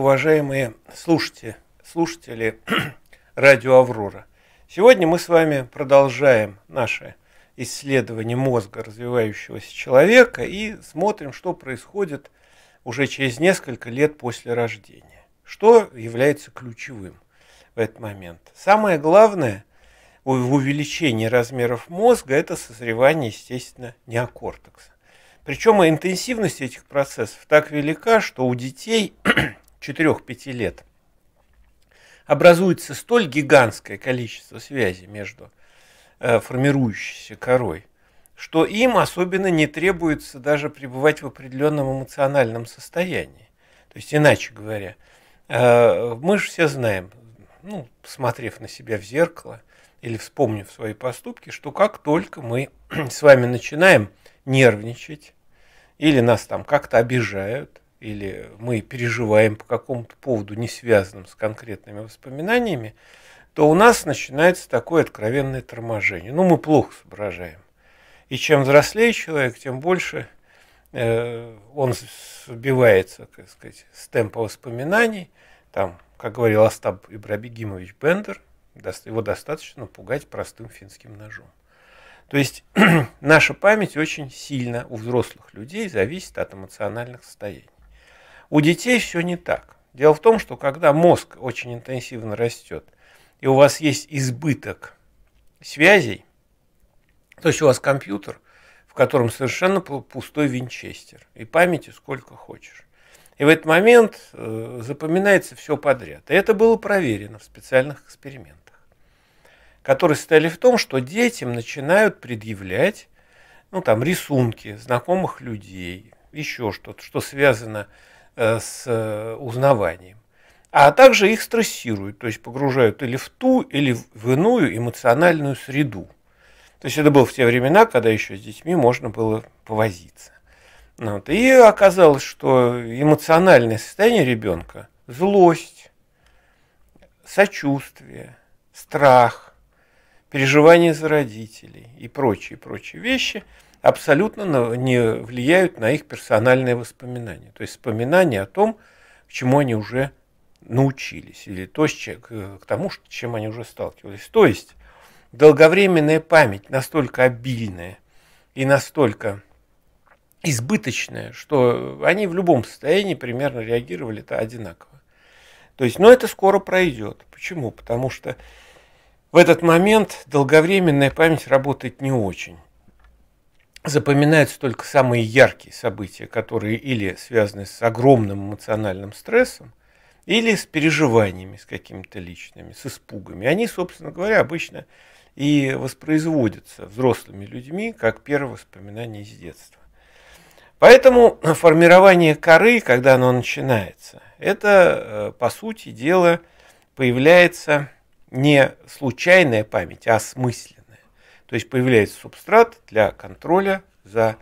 уважаемые слушатели, слушатели радио «Аврора». Сегодня мы с вами продолжаем наше исследование мозга развивающегося человека и смотрим, что происходит уже через несколько лет после рождения. Что является ключевым в этот момент. Самое главное в увеличении размеров мозга – это созревание, естественно, неокортекса. Причем интенсивность этих процессов так велика, что у детей 4-5 лет, образуется столь гигантское количество связей между э, формирующейся корой, что им особенно не требуется даже пребывать в определенном эмоциональном состоянии. То есть, иначе говоря, э, мы же все знаем, ну, посмотрев на себя в зеркало или вспомнив свои поступки, что как только мы с вами начинаем нервничать или нас там как-то обижают, или мы переживаем по какому-то поводу, не связанным с конкретными воспоминаниями, то у нас начинается такое откровенное торможение. Ну, мы плохо соображаем. И чем взрослее человек, тем больше э, он сбивается, так сказать, с темпа воспоминаний. Там, как говорил Остап Ибрабегимович Бендер, его достаточно пугать простым финским ножом. То есть наша память очень сильно у взрослых людей зависит от эмоциональных состояний. У детей все не так. Дело в том, что когда мозг очень интенсивно растет, и у вас есть избыток связей, то есть у вас компьютер, в котором совершенно пустой винчестер, и памяти сколько хочешь. И в этот момент э, запоминается все подряд. И это было проверено в специальных экспериментах, которые состояли в том, что детям начинают предъявлять ну, там, рисунки знакомых людей, еще что-то, что связано с Э, с э, узнаванием. А также их стрессируют, то есть погружают или в ту, или в иную эмоциональную среду. То есть это было в те времена, когда еще с детьми можно было повозиться. Ну вот. И оказалось, что эмоциональное состояние ребенка – злость, сочувствие, страх, переживания за родителей и прочие-прочие вещи – абсолютно не влияют на их персональные воспоминания. То есть воспоминания о том, к чему они уже научились, или то, к тому, с чем они уже сталкивались. То есть долговременная память настолько обильная и настолько избыточная, что они в любом состоянии примерно реагировали это одинаково. То есть, но это скоро пройдет. Почему? Потому что в этот момент долговременная память работает не очень запоминаются только самые яркие события, которые или связаны с огромным эмоциональным стрессом, или с переживаниями, с какими-то личными, с испугами. Они, собственно говоря, обычно и воспроизводятся взрослыми людьми как первое воспоминание из детства. Поэтому формирование коры, когда оно начинается, это, э, по сути дела, появляется не случайная память, а смысл. То есть появляется субстрат для контроля за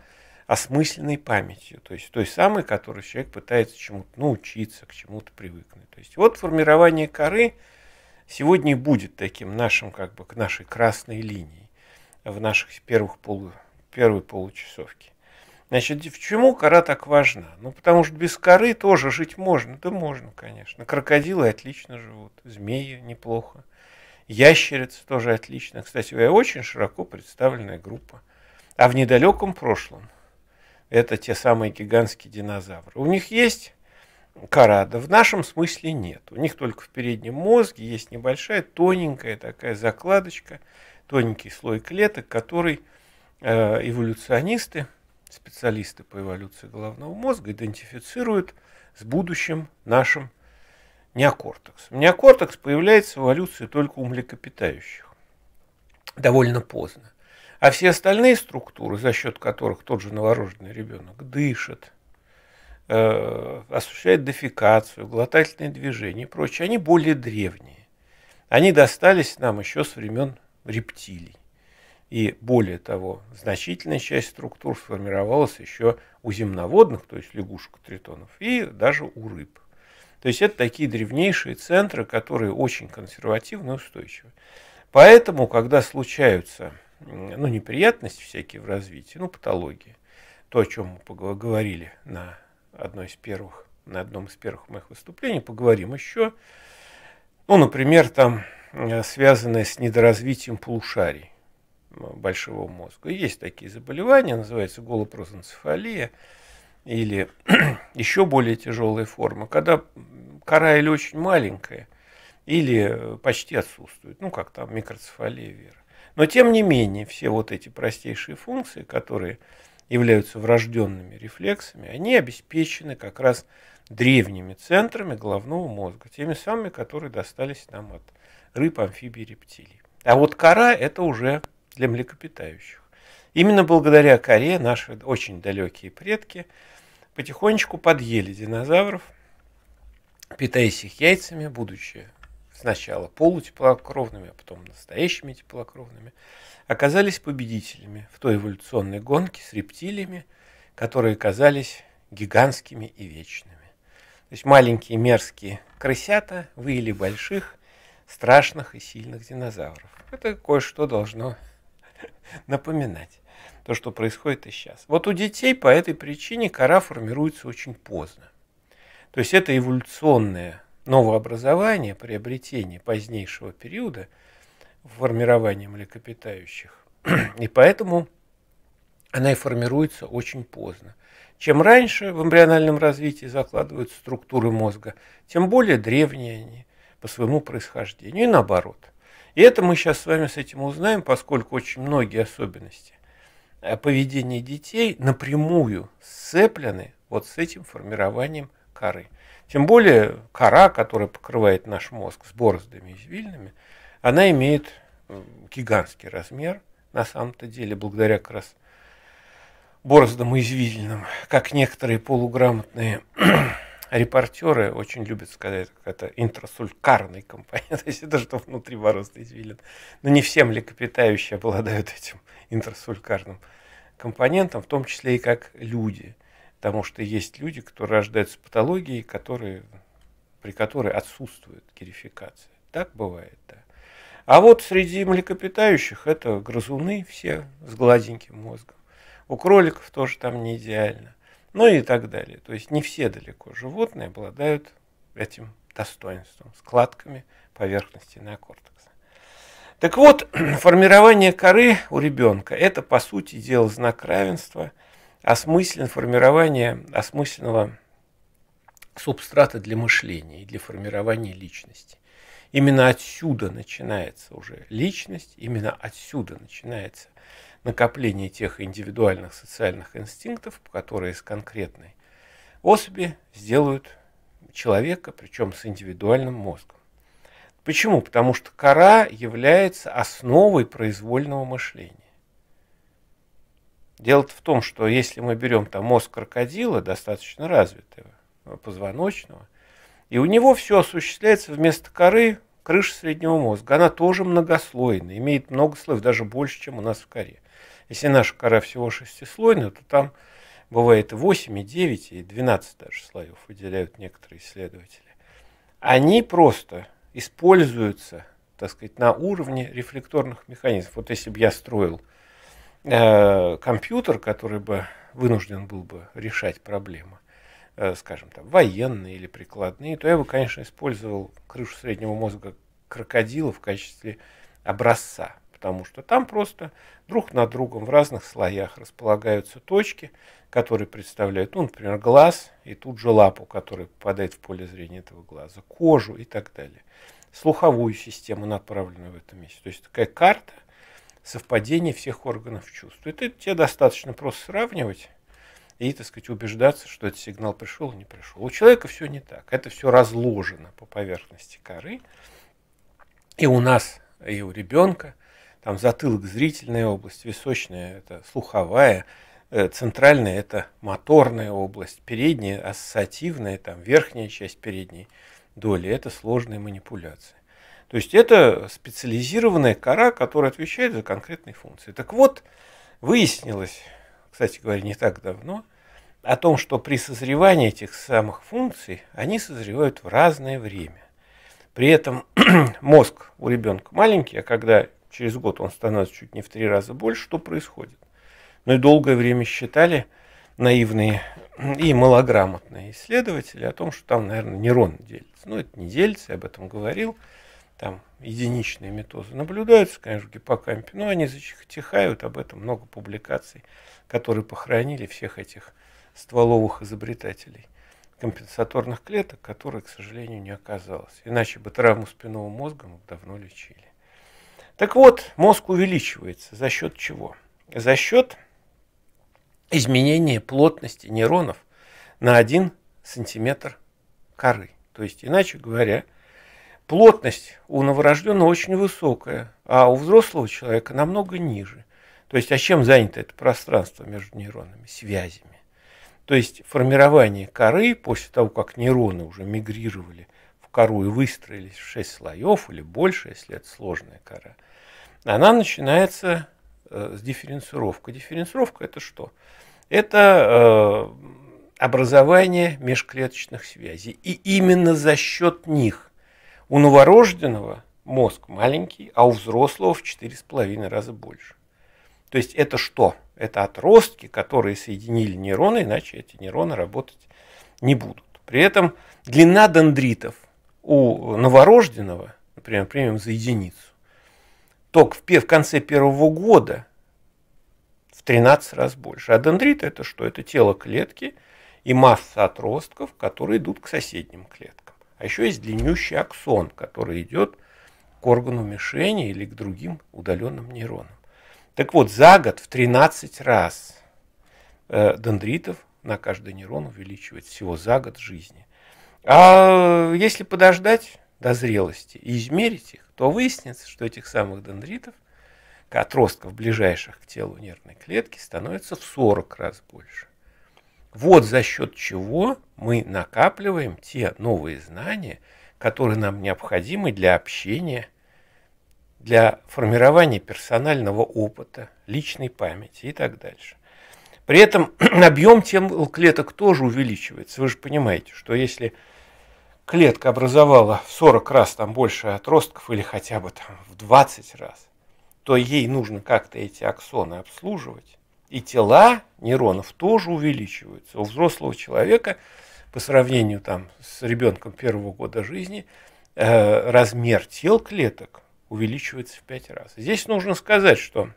осмысленной памятью, то есть той самой, которой человек пытается чему-то научиться, к чему-то привыкнуть. То есть вот формирование коры сегодня и будет таким нашим, как бы, к нашей красной линии в наших первых полу, первой получасовке. Значит, почему кора так важна? Ну, потому что без коры тоже жить можно. Да можно, конечно. Крокодилы отлично живут, змеи неплохо. Ящерица тоже отлично. Кстати, очень широко представленная группа. А в недалеком прошлом это те самые гигантские динозавры. У них есть карада, в нашем смысле нет. У них только в переднем мозге есть небольшая тоненькая такая закладочка, тоненький слой клеток, который э, эволюционисты, специалисты по эволюции головного мозга идентифицируют с будущим нашим неокортекс. Неокортекс появляется в эволюции только у млекопитающих. Довольно поздно. А все остальные структуры, за счет которых тот же новорожденный ребенок дышит, э, осуществляет дефекацию, глотательные движения и прочее, они более древние. Они достались нам еще с времен рептилий. И более того, значительная часть структур сформировалась еще у земноводных, то есть лягушек, тритонов, и даже у рыб – то есть это такие древнейшие центры, которые очень консервативны и устойчивы. Поэтому, когда случаются ну, неприятности всякие в развитии, ну, патологии, то, о чем мы поговорили на, одной из первых, на одном из первых моих выступлений, поговорим еще. Ну, например, там э, связанное с недоразвитием полушарий большого мозга. Есть такие заболевания, называется голопрозенцефалия или еще более тяжелые формы, когда кора или очень маленькая, или э, почти отсутствует, ну, как там микроцефалия вера. Но, тем не менее, все вот эти простейшие функции, которые являются врожденными рефлексами, они обеспечены как раз древними центрами головного мозга, теми самыми, которые достались нам от рыб, амфибий, рептилий. А вот кора – это уже для млекопитающих. Именно благодаря коре наши очень далекие предки – потихонечку подъели динозавров, питаясь их яйцами, будучи сначала полутеплокровными, а потом настоящими теплокровными, оказались победителями в той эволюционной гонке с рептилиями, которые казались гигантскими и вечными. То есть маленькие мерзкие крысята выели больших, страшных и сильных динозавров. Это кое-что должно напоминать то, что происходит и сейчас. Вот у детей по этой причине кора формируется очень поздно. То есть это эволюционное новообразование, приобретение позднейшего периода формирования млекопитающих. И поэтому она и формируется очень поздно. Чем раньше в эмбриональном развитии закладываются структуры мозга, тем более древние они по своему происхождению и наоборот. И это мы сейчас с вами с этим узнаем, поскольку очень многие особенности поведение детей напрямую сцеплены вот с этим формированием коры. Тем более кора, которая покрывает наш мозг с бороздами и извилинами, она имеет гигантский размер, на самом-то деле, благодаря как раз бороздам и извилинам, как некоторые полуграмотные репортеры очень любят сказать, как это интрасулькарный компонент, то есть это что внутри борозды извилин. Но не все млекопитающие обладают этим интрасулькарным компонентом, в том числе и как люди. Потому что есть люди, которые рождаются с патологией, которые, при которой отсутствует герификация. Так бывает, да. А вот среди млекопитающих это грызуны все с гладеньким мозгом. У кроликов тоже там не идеально ну и так далее. То есть не все далеко животные обладают этим достоинством, складками поверхности неокортекса. Так вот, формирование коры у ребенка – это, по сути дела, знак равенства, осмыслен формирование осмысленного субстрата для мышления и для формирования личности. Именно отсюда начинается уже личность, именно отсюда начинается накопление тех индивидуальных социальных инстинктов, которые из конкретной особи сделают человека, причем с индивидуальным мозгом. Почему? Потому что кора является основой произвольного мышления. Дело в том, что если мы берем там мозг крокодила, достаточно развитого, позвоночного, и у него все осуществляется вместо коры крыша среднего мозга. Она тоже многослойная, имеет много слоев, даже больше, чем у нас в коре. Если наша кора всего шестислойная, то там бывает и 8, и 9, и 12 даже слоев выделяют некоторые исследователи. Они просто используются, так сказать, на уровне рефлекторных механизмов. Вот если бы я строил э, компьютер, который бы вынужден был бы решать проблемы, э, скажем, там, военные или прикладные, то я бы, конечно, использовал крышу среднего мозга крокодила в качестве образца потому что там просто друг на другом в разных слоях располагаются точки, которые представляют, ну, например, глаз и тут же лапу, которая попадает в поле зрения этого глаза, кожу и так далее. Слуховую систему, направленную в этом месте. То есть такая карта совпадения всех органов чувств. И это тебе достаточно просто сравнивать и, так сказать, убеждаться, что этот сигнал пришел или не пришел. У человека все не так. Это все разложено по поверхности коры. И у нас, и у ребенка – там затылок – зрительная область, височная – это слуховая, э, центральная – это моторная область, передняя – ассоциативная, там верхняя часть передней доли – это сложные манипуляции. То есть это специализированная кора, которая отвечает за конкретные функции. Так вот, выяснилось, кстати говоря, не так давно, о том, что при созревании этих самых функций они созревают в разное время. При этом мозг у ребенка маленький, а когда через год он становится чуть не в три раза больше, что происходит? Но ну и долгое время считали наивные и малограмотные исследователи о том, что там, наверное, нейрон делится. Ну, это не делится, я об этом говорил. Там единичные метозы наблюдаются, конечно, в гиппокампе, но они затихают. об этом много публикаций, которые похоронили всех этих стволовых изобретателей компенсаторных клеток, которые, к сожалению, не оказалось. Иначе бы травму спинного мозга мы давно лечили. Так вот, мозг увеличивается за счет чего? За счет изменения плотности нейронов на 1 сантиметр коры. То есть, иначе говоря, плотность у новорожденного очень высокая, а у взрослого человека намного ниже. То есть, а чем занято это пространство между нейронами? Связями. То есть, формирование коры после того, как нейроны уже мигрировали в кору и выстроились в 6 слоев или больше, если это сложная кора – она начинается э, с дифференцировка. Дифференцировка это что? Это э, образование межклеточных связей. И именно за счет них у новорожденного мозг маленький, а у взрослого в 4,5 раза больше. То есть это что? Это отростки, которые соединили нейроны, иначе эти нейроны работать не будут. При этом длина дендритов у новорожденного, например, примем за единицу, Ток в конце первого года в 13 раз больше. А дендрит это что? Это тело клетки и масса отростков, которые идут к соседним клеткам. А еще есть длиннющий аксон, который идет к органу мишени или к другим удаленным нейронам. Так вот, за год в 13 раз э, дендритов на каждый нейрон увеличивается всего за год жизни. А э, если подождать, дозрелости и измерить их, то выяснится, что этих самых дендритов, отростков ближайших к телу нервной клетки, становится в 40 раз больше. Вот за счет чего мы накапливаем те новые знания, которые нам необходимы для общения, для формирования персонального опыта, личной памяти и так дальше. При этом объем тел клеток тоже увеличивается. Вы же понимаете, что если клетка образовала в 40 раз там больше отростков или хотя бы там в 20 раз, то ей нужно как-то эти аксоны обслуживать. И тела нейронов тоже увеличиваются. У взрослого человека по сравнению там, с ребенком первого года жизни э, размер тел клеток увеличивается в 5 раз. Здесь нужно сказать, что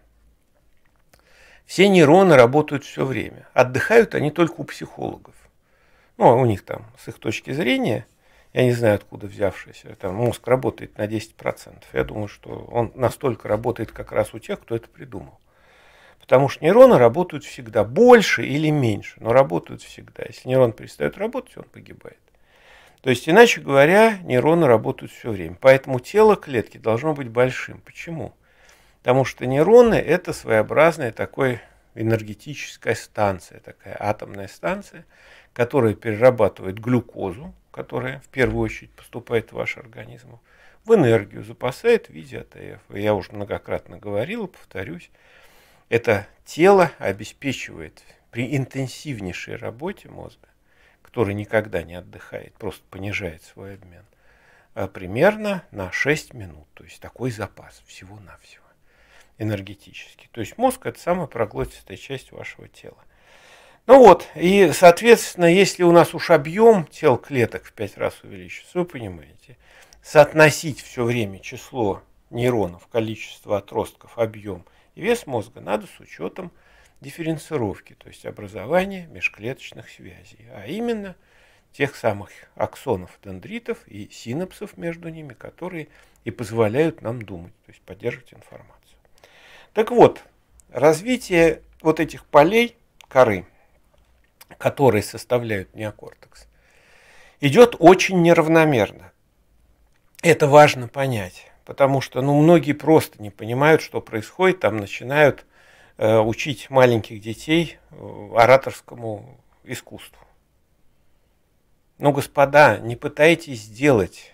все нейроны работают все время. Отдыхают они только у психологов. Ну, а у них там, с их точки зрения – я не знаю, откуда взявшаяся. Это мозг работает на 10%. Я думаю, что он настолько работает как раз у тех, кто это придумал. Потому что нейроны работают всегда больше или меньше, но работают всегда. Если нейрон перестает работать, он погибает. То есть, иначе говоря, нейроны работают все время. Поэтому тело клетки должно быть большим. Почему? Потому что нейроны – это своеобразная такой энергетическая станция, такая атомная станция, которая перерабатывает глюкозу, которая в первую очередь поступает в ваш организм, в энергию запасает в виде АТФ. я уже многократно говорил, повторюсь, это тело обеспечивает при интенсивнейшей работе мозга, который никогда не отдыхает, просто понижает свой обмен, а примерно на 6 минут. То есть такой запас всего-навсего энергетический. То есть мозг – это самая проглотистая часть вашего тела. Ну вот, и, соответственно, если у нас уж объем тел клеток в пять раз увеличится, вы понимаете, соотносить все время число нейронов, количество отростков, объем и вес мозга надо с учетом дифференцировки, то есть образования межклеточных связей, а именно тех самых аксонов дендритов и синапсов между ними, которые и позволяют нам думать, то есть поддерживать информацию. Так вот, развитие вот этих полей коры – которые составляют неокортекс, идет очень неравномерно. Это важно понять, потому что ну, многие просто не понимают, что происходит, там начинают э, учить маленьких детей э, ораторскому искусству. Но, ну, господа, не пытайтесь сделать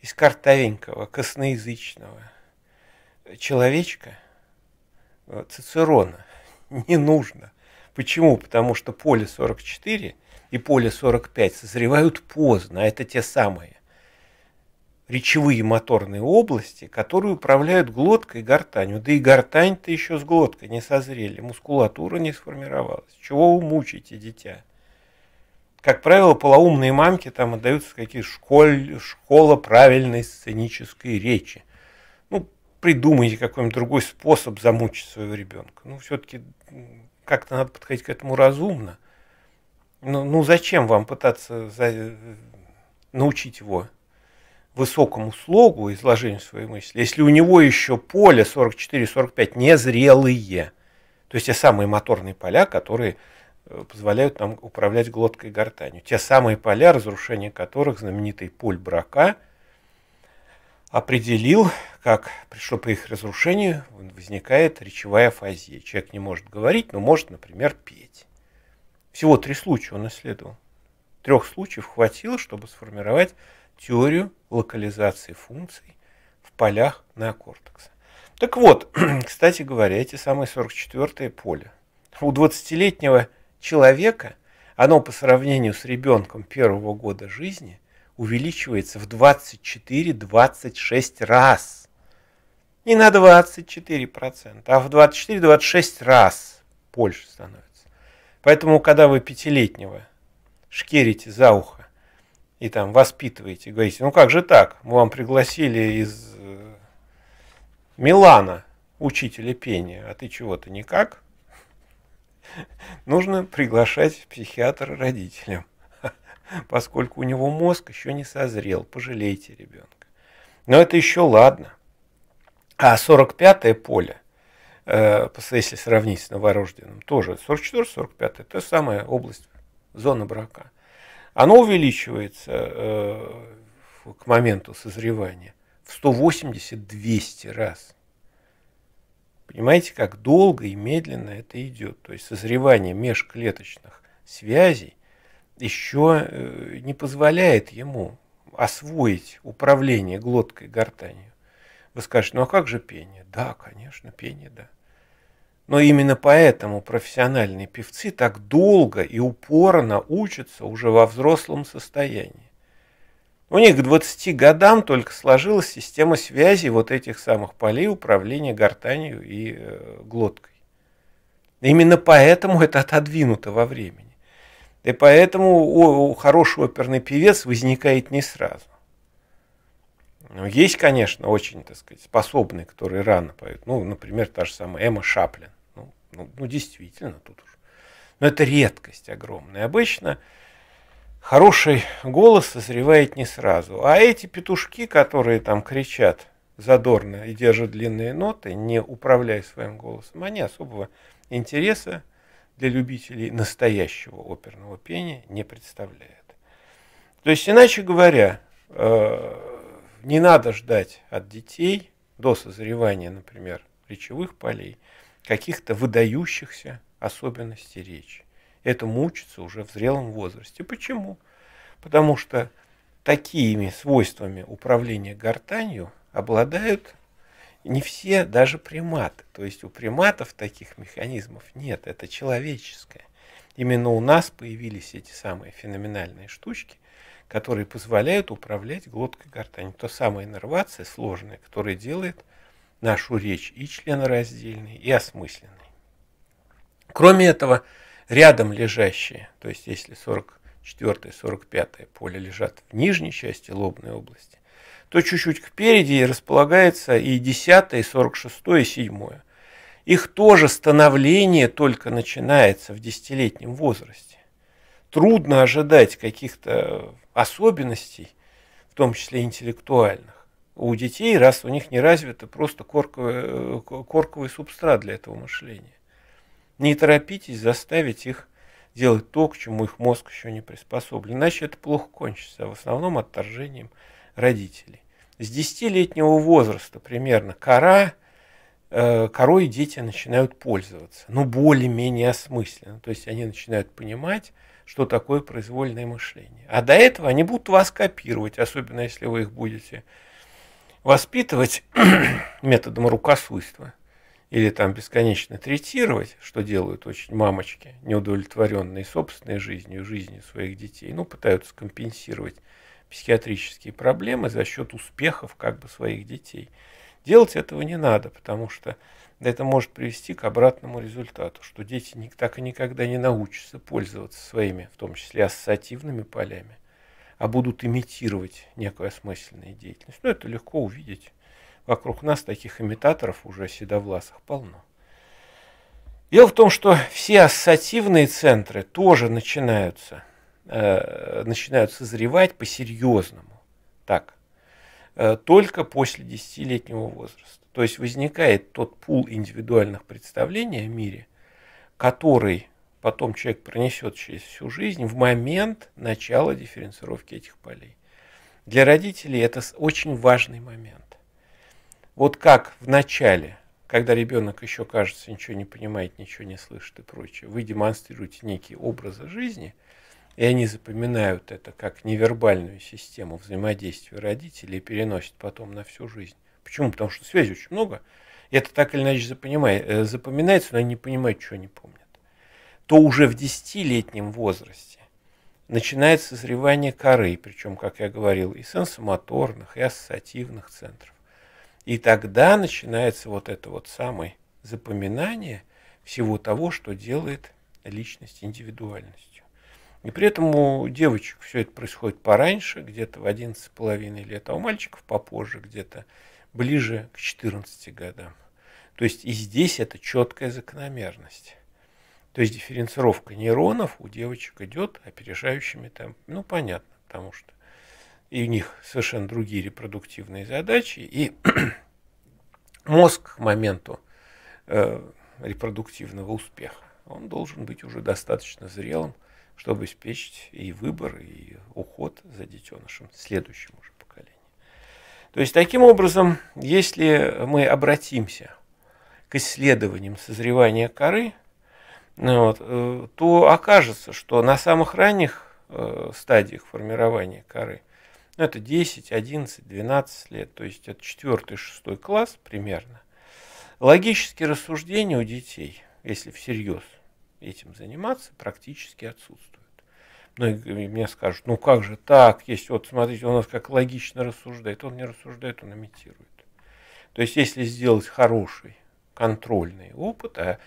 из картавенького, косноязычного человечка э, Цицерона. Не нужно. Почему? Потому что поле 44 и поле 45 созревают поздно, а это те самые речевые моторные области, которые управляют глоткой и гортанью. Да и гортань-то еще с глоткой не созрели, мускулатура не сформировалась. Чего вы мучаете дитя? Как правило, полоумные мамки там отдаются какие школь, школа правильной сценической речи. Ну, придумайте какой-нибудь другой способ замучить своего ребенка. Ну, все-таки как-то надо подходить к этому разумно. Ну, ну зачем вам пытаться за... Э, научить его высокому слогу изложению своей мысли, если у него еще поле 44-45 незрелые, то есть те самые моторные поля, которые э, позволяют нам управлять глоткой и гортанью. Те самые поля, разрушение которых знаменитый пуль Брака – определил, как пришло по их разрушению, возникает речевая фазия. Человек не может говорить, но может, например, петь. Всего три случая он исследовал. Трех случаев хватило, чтобы сформировать теорию локализации функций в полях неокортекса. Так вот, кстати говоря, эти самые 44-е поле. У 20-летнего человека оно по сравнению с ребенком первого года жизни – увеличивается в 24-26 раз. Не на 24%, а в 24-26 раз больше становится. Поэтому, когда вы пятилетнего шкерите за ухо и там воспитываете, говорите, ну как же так, мы вам пригласили из э, Милана учителя пения, а ты чего-то никак – нужно приглашать психиатра родителям поскольку у него мозг еще не созрел, пожалейте ребенка. Но это еще ладно. А 45-е поле, э, если сравнить с новорожденным, тоже 44-45, то самая область, зона брака. Оно увеличивается э, к моменту созревания в 180-200 раз. Понимаете, как долго и медленно это идет. То есть созревание межклеточных связей еще э, не позволяет ему освоить управление глоткой, гортанью. Вы скажете, ну а как же пение? Да, конечно, пение, да. Но именно поэтому профессиональные певцы так долго и упорно учатся уже во взрослом состоянии. У них к 20 годам только сложилась система связи вот этих самых полей управления гортанью и э, глоткой. Именно поэтому это отодвинуто во времени. И поэтому у, у хорошего оперный певец возникает не сразу. Но ну, есть, конечно, очень, так сказать, способные, которые рано поют. Ну, например, та же самая Эмма Шаплин. Ну, ну, ну действительно, тут уж. Но это редкость огромная. Обычно хороший голос созревает не сразу. А эти петушки, которые там кричат задорно и держат длинные ноты, не управляя своим голосом, они особого интереса для любителей настоящего оперного пения не представляет. То есть, иначе говоря, э, не надо ждать от детей до созревания, например, речевых полей, каких-то выдающихся особенностей речи. Это учатся уже в зрелом возрасте. Почему? Потому что такими свойствами управления гортанью обладают не все, даже приматы. То есть у приматов таких механизмов нет, это человеческое. Именно у нас появились эти самые феноменальные штучки, которые позволяют управлять глоткой гортани. То самое иннервация сложная, которая делает нашу речь и членораздельной, и осмысленной. Кроме этого, рядом лежащие, то есть если 44-45 поле лежат в нижней части лобной области, то чуть-чуть впереди располагается и 10, и 46, и 7. Их тоже становление только начинается в десятилетнем возрасте. Трудно ожидать каких-то особенностей, в том числе интеллектуальных, у детей, раз у них не развита просто корковый, э, корковый субстрат для этого мышления. Не торопитесь заставить их делать то, к чему их мозг еще не приспособлен. Иначе это плохо кончится, а в основном отторжением – родителей. С 10-летнего возраста примерно кора, э, корой дети начинают пользоваться, но ну, более-менее осмысленно. То есть они начинают понимать, что такое произвольное мышление. А до этого они будут вас копировать, особенно если вы их будете воспитывать методом рукосуйства или там бесконечно третировать, что делают очень мамочки, неудовлетворенные собственной жизнью, жизнью своих детей, ну, пытаются компенсировать психиатрические проблемы за счет успехов как бы своих детей. Делать этого не надо, потому что это может привести к обратному результату, что дети так и никогда не научатся пользоваться своими, в том числе ассоциативными полями, а будут имитировать некую осмысленную деятельность. ну это легко увидеть. Вокруг нас таких имитаторов уже седовласых полно. Дело в том, что все ассоциативные центры тоже начинаются э, начинают созревать по-серьезному. Так. Э, только после 10-летнего возраста. То есть возникает тот пул индивидуальных представлений о мире, который потом человек пронесет через всю жизнь в момент начала дифференцировки этих полей. Для родителей это очень важный момент. Вот как в начале, когда ребенок еще, кажется, ничего не понимает, ничего не слышит и прочее, вы демонстрируете некие образы жизни – и они запоминают это как невербальную систему взаимодействия родителей и переносят потом на всю жизнь. Почему? Потому что связи очень много. И это так или иначе э, запоминается, но они не понимают, чего они помнят. То уже в 10-летнем возрасте начинается созревание коры, причем, как я говорил, и сенсомоторных, и ассоциативных центров. И тогда начинается вот это вот самое запоминание всего того, что делает личность, индивидуальность. И при этом у девочек все это происходит пораньше, где-то в 11,5 лет, а у мальчиков попозже, где-то ближе к 14 годам. То есть и здесь это четкая закономерность. То есть дифференцировка нейронов у девочек идет опережающими там, ну понятно, потому что и у них совершенно другие репродуктивные задачи, и мозг к моменту э, репродуктивного успеха, он должен быть уже достаточно зрелым, чтобы обеспечить и выбор, и уход за детенышем следующим уже поколением. То есть, таким образом, если мы обратимся к исследованиям созревания коры, ну вот, э, то окажется, что на самых ранних э, стадиях формирования коры, ну, это 10, 11, 12 лет, то есть это 4, шестой класс примерно, логические рассуждения у детей, если всерьез, этим заниматься, практически отсутствует. Ну и мне скажут, ну как же так, есть вот смотрите, он у нас как логично рассуждает, он не рассуждает, он имитирует. То есть если сделать хороший контрольный опыт, а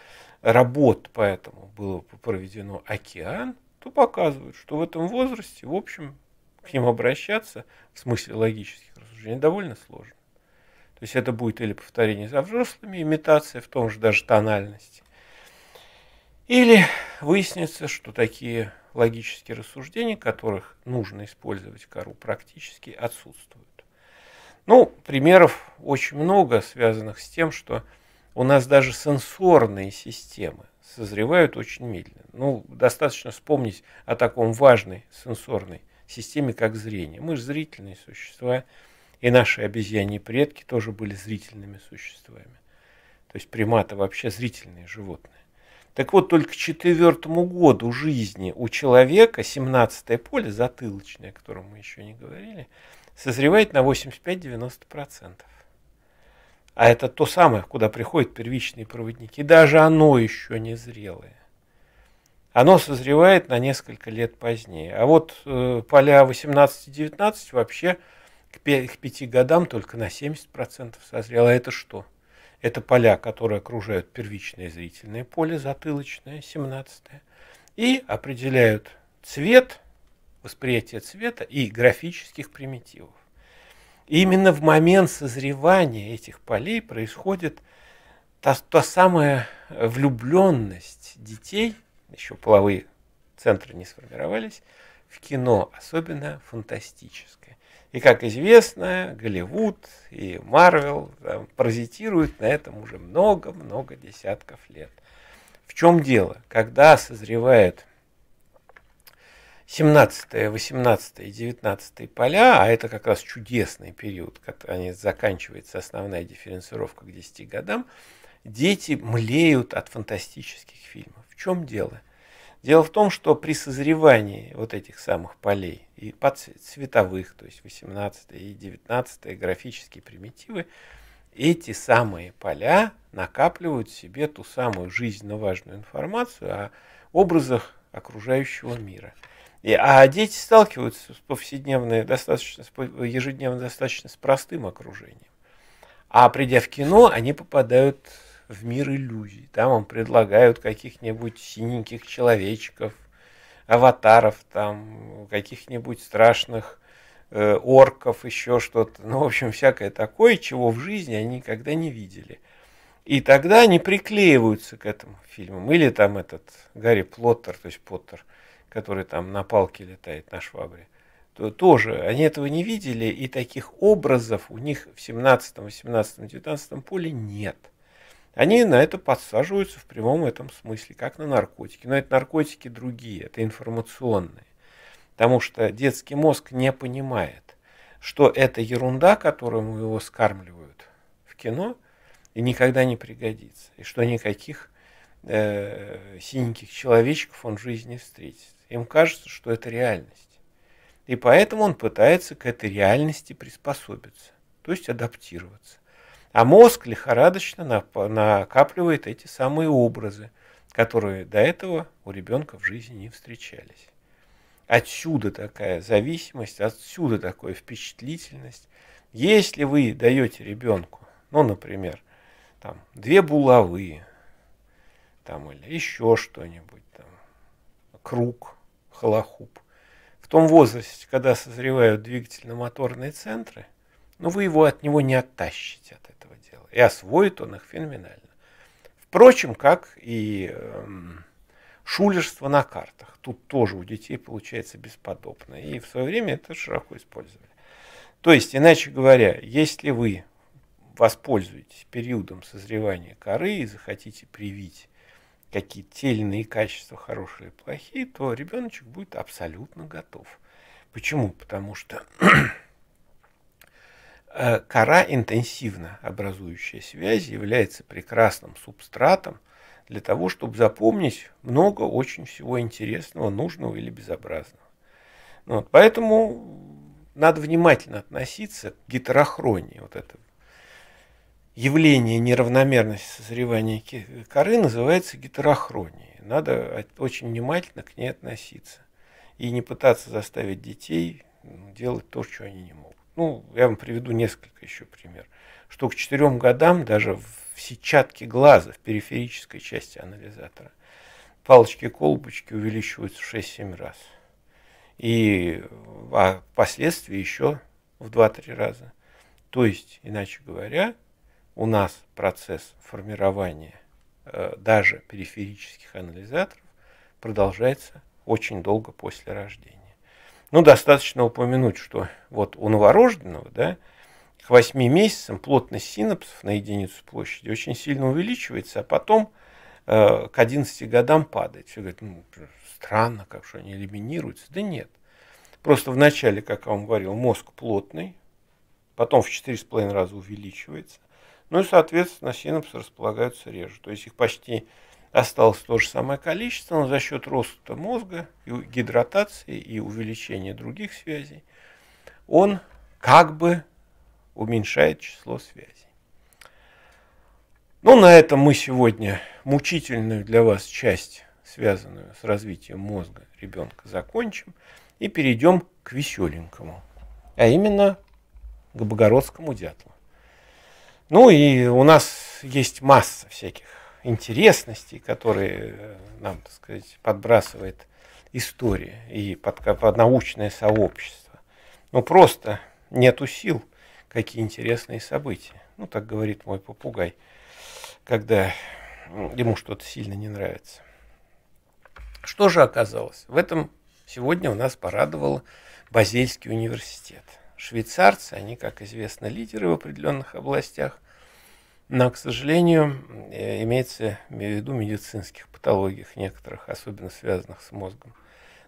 работ поэтому было проведено океан, то показывают, что в этом возрасте, в общем, к ним обращаться в смысле логических рассуждений довольно сложно. То есть это будет или повторение за взрослыми, имитация в том же даже тональности, или выяснится, что такие логические рассуждения, которых нужно использовать кору, практически отсутствуют. Ну, примеров очень много, связанных с тем, что у нас даже сенсорные системы созревают очень медленно. Ну, достаточно вспомнить о таком важной сенсорной системе, как зрение. Мы же зрительные существа, и наши обезьяньи предки тоже были зрительными существами. То есть приматы вообще зрительные животные. Так вот, только к четвертому году жизни у человека 17-е поле, затылочное, о котором мы еще не говорили, созревает на 85-90%. А это то самое, куда приходят первичные проводники. Даже оно еще не зрелое. Оно созревает на несколько лет позднее. А вот э, поля 18-19 вообще к 5 годам только на 70% созрело. А это что? Это поля, которые окружают первичное зрительное поле, затылочное, 17 и определяют цвет, восприятие цвета и графических примитивов. И именно в момент созревания этих полей происходит та, та самая влюбленность детей, еще половые центры не сформировались, в кино, особенно фантастическое. И, как известно, Голливуд и Марвел паразитируют на этом уже много-много десятков лет. В чем дело? Когда созревает 17, 18 и 19 поля, а это как раз чудесный период, когда заканчивается основная дифференцировка к 10 годам, дети млеют от фантастических фильмов. В чем дело? Дело в том, что при созревании вот этих самых полей и цветовых, то есть 18 и 19 графические примитивы, эти самые поля накапливают в себе ту самую жизненно важную информацию о образах окружающего мира. И, а дети сталкиваются с повседневной, достаточно, ежедневно достаточно с простым окружением. А придя в кино, они попадают в мир иллюзий. Там им предлагают каких-нибудь синеньких человечков – аватаров, там, каких-нибудь страшных э, орков, еще что-то. Ну, в общем, всякое такое, чего в жизни они никогда не видели. И тогда они приклеиваются к этому фильму. Или там этот Гарри Плоттер, то есть Поттер, который там на палке летает на швабре. То, тоже они этого не видели, и таких образов у них в 17, 18, 19 поле нет. Они на это подсаживаются в прямом этом смысле, как на наркотики. Но это наркотики другие, это информационные. Потому что детский мозг не понимает, что это ерунда, которую ему его скармливают в кино, и никогда не пригодится. И что никаких э, синеньких человечков он в жизни не встретит. Им кажется, что это реальность. И поэтому он пытается к этой реальности приспособиться, то есть адаптироваться. А мозг лихорадочно накапливает эти самые образы, которые до этого у ребенка в жизни не встречались. Отсюда такая зависимость, отсюда такая впечатлительность. Если вы даете ребенку, ну, например, там, две булавы, там, или еще что-нибудь, там, круг, холохуп, в том возрасте, когда созревают двигательно-моторные центры, ну, вы его от него не оттащите от этого и освоит он их феноменально. Впрочем, как и эм, шулерство на картах. Тут тоже у детей получается бесподобно. И в свое время это широко использовали. То есть, иначе говоря, если вы воспользуетесь периодом созревания коры и захотите привить какие-то те или иные качества, хорошие и плохие, то ребеночек будет абсолютно готов. Почему? Потому что Э, кора интенсивно образующая связь является прекрасным субстратом для того, чтобы запомнить много очень всего интересного, нужного или безобразного. Ну вот, поэтому надо внимательно относиться к гетерохронии. Вот это явление неравномерности созревания коры называется гетерохронией. Надо очень внимательно к ней относиться и не пытаться заставить детей ну, делать то, что они не могут. Ну, я вам приведу несколько еще примеров. Что к четырем годам даже в сетчатке глаза, в периферической части анализатора, палочки-колбочки увеличиваются в 6-7 раз. И а впоследствии еще в 2-3 раза. То есть, иначе говоря, у нас процесс формирования э, даже периферических анализаторов продолжается очень долго после рождения. Ну, достаточно упомянуть, что вот у новорожденного, да, к 8 месяцам плотность синапсов на единицу площади очень сильно увеличивается, а потом э, к 11 годам падает. Все говорят, ну, странно, как что они элиминируются. Да нет. Просто вначале, как я вам говорил, мозг плотный, потом в 4,5 раза увеличивается. Ну и, соответственно, синапсы располагаются реже. То есть их почти осталось то же самое количество, но за счет роста мозга, и гидратации и увеличения других связей, он как бы уменьшает число связей. Ну, на этом мы сегодня мучительную для вас часть, связанную с развитием мозга ребенка, закончим и перейдем к веселенькому, а именно к Богородскому дятлу. Ну и у нас есть масса всяких интересностей, которые э, нам, так сказать, подбрасывает история и под, под научное сообщество. Ну, просто нету сил, какие интересные события. Ну, так говорит мой попугай, когда ему что-то сильно не нравится. Что же оказалось? В этом сегодня у нас порадовал Базельский университет. Швейцарцы, они, как известно, лидеры в определенных областях – но, к сожалению, э, имеется, в виду, медицинских патологиях некоторых, особенно связанных с мозгом.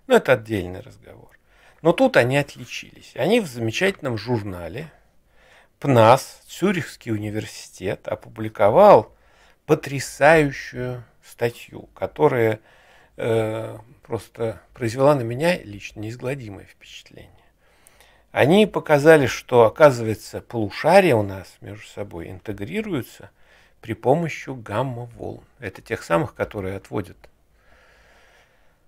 Но это отдельный разговор. Но тут они отличились. Они в замечательном журнале ПНАС, Цюрихский университет, опубликовал потрясающую статью, которая э, просто произвела на меня лично неизгладимое впечатление. Они показали, что, оказывается, полушария у нас между собой интегрируются при помощи гамма-волн. Это тех самых, которые отводят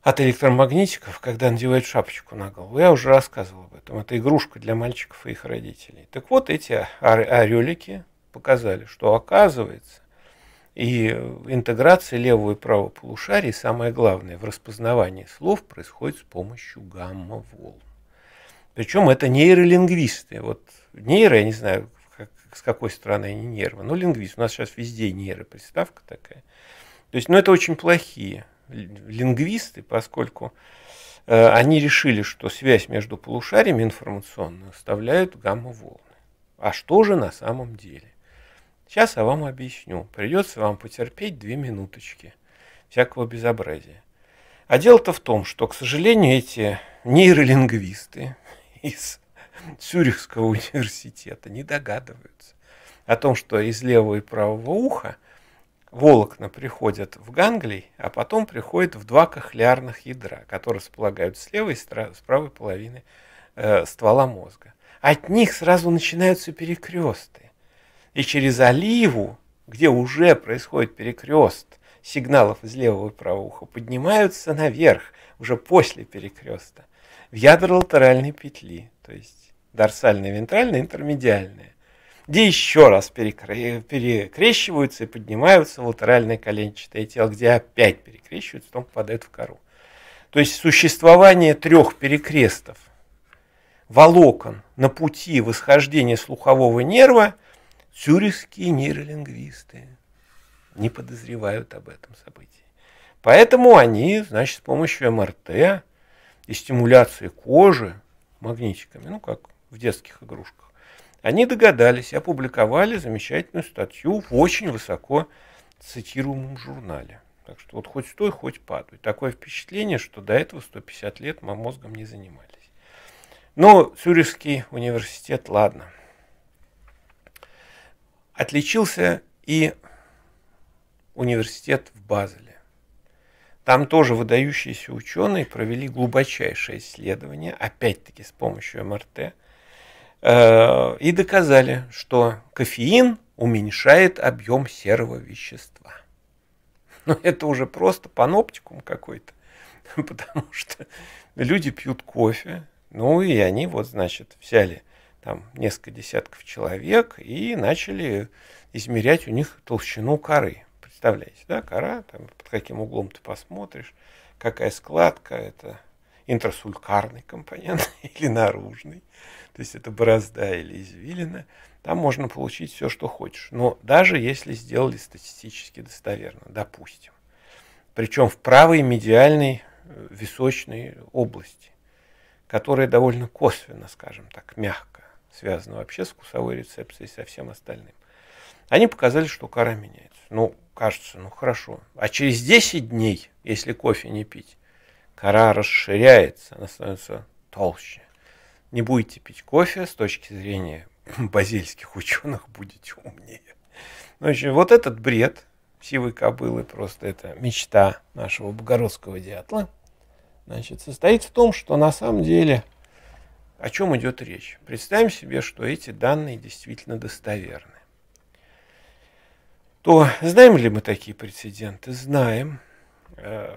от электромагнитиков, когда надевают шапочку на голову. Я уже рассказывал об этом. Это игрушка для мальчиков и их родителей. Так вот, эти орелики показали, что оказывается, и интеграция левого и правого полушарий, самое главное, в распознавании слов происходит с помощью гамма-волн. Причем это нейролингвисты. Вот нейро, я не знаю, как, с какой стороны они нервы, но ну, лингвист. У нас сейчас везде нейро, приставка такая. То есть, ну, это очень плохие лингвисты, поскольку э, они решили, что связь между полушариями информационно оставляют гамма-волны. А что же на самом деле? Сейчас я вам объясню. Придется вам потерпеть две минуточки всякого безобразия. А дело-то в том, что, к сожалению, эти нейролингвисты, из Цюрихского университета не догадываются о том, что из левого и правого уха волокна приходят в ганглий, а потом приходят в два кохлеарных ядра, которые располагают с левой и с правой половины э, ствола мозга. От них сразу начинаются перекресты. И через оливу, где уже происходит перекрест сигналов из левого и правого уха, поднимаются наверх уже после перекреста в ядролатеральной петли, то есть дорсальная, вентральная, интермедиальная, где еще раз перекрещиваются и поднимаются в латеральное коленчатое тело, где опять перекрещиваются, потом попадают в кору. То есть существование трех перекрестов волокон на пути восхождения слухового нерва цюрихские нейролингвисты не подозревают об этом событии. Поэтому они, значит, с помощью МРТ и стимуляции кожи магнитиками, ну как в детских игрушках, они догадались и опубликовали замечательную статью в очень высоко цитируемом журнале. Так что вот хоть стой, хоть падай. Такое впечатление, что до этого 150 лет мы мозгом не занимались. Но Цюрихский университет, ладно. Отличился и университет в Базеле. Там тоже выдающиеся ученые провели глубочайшее исследование, опять-таки с помощью МРТ, э, и доказали, что кофеин уменьшает объем серого вещества. Но ну, это уже просто паноптикум какой-то, потому что люди пьют кофе, ну и они вот, значит, взяли там несколько десятков человек и начали измерять у них толщину коры представляете, да, кора, там, под каким углом ты посмотришь, какая складка, это интрасулькарный компонент или наружный, то есть это борозда или извилина, там можно получить все, что хочешь. Но даже если сделали статистически достоверно, допустим, причем в правой медиальной э, височной области, которая довольно косвенно, скажем так, мягко связана вообще с вкусовой рецепцией и со всем остальным. Они показали, что кора меняется. Ну, кажется, ну хорошо. А через 10 дней, если кофе не пить, кора расширяется, она становится толще. Не будете пить кофе, с точки зрения базельских ученых будете умнее. Ну, в общем, вот этот бред сивой кобылы, просто это мечта нашего богородского диатла. значит, состоит в том, что на самом деле о чем идет речь. Представим себе, что эти данные действительно достоверны то знаем ли мы такие прецеденты? Знаем. Э,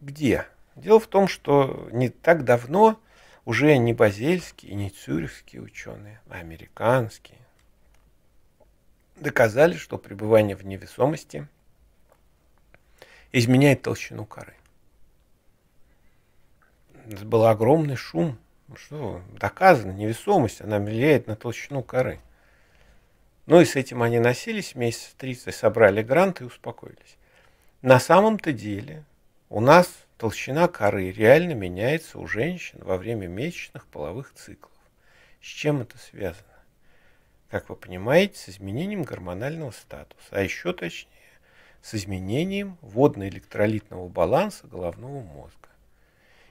где? Дело в том, что не так давно уже не базельские, не цюрихские ученые, а американские доказали, что пребывание в невесомости изменяет толщину коры. Это был огромный шум. Что доказано, невесомость, она влияет на толщину коры. Ну и с этим они носились месяц 30, собрали грант и успокоились. На самом-то деле у нас толщина коры реально меняется у женщин во время месячных половых циклов. С чем это связано? Как вы понимаете, с изменением гормонального статуса, а еще точнее, с изменением водно-электролитного баланса головного мозга.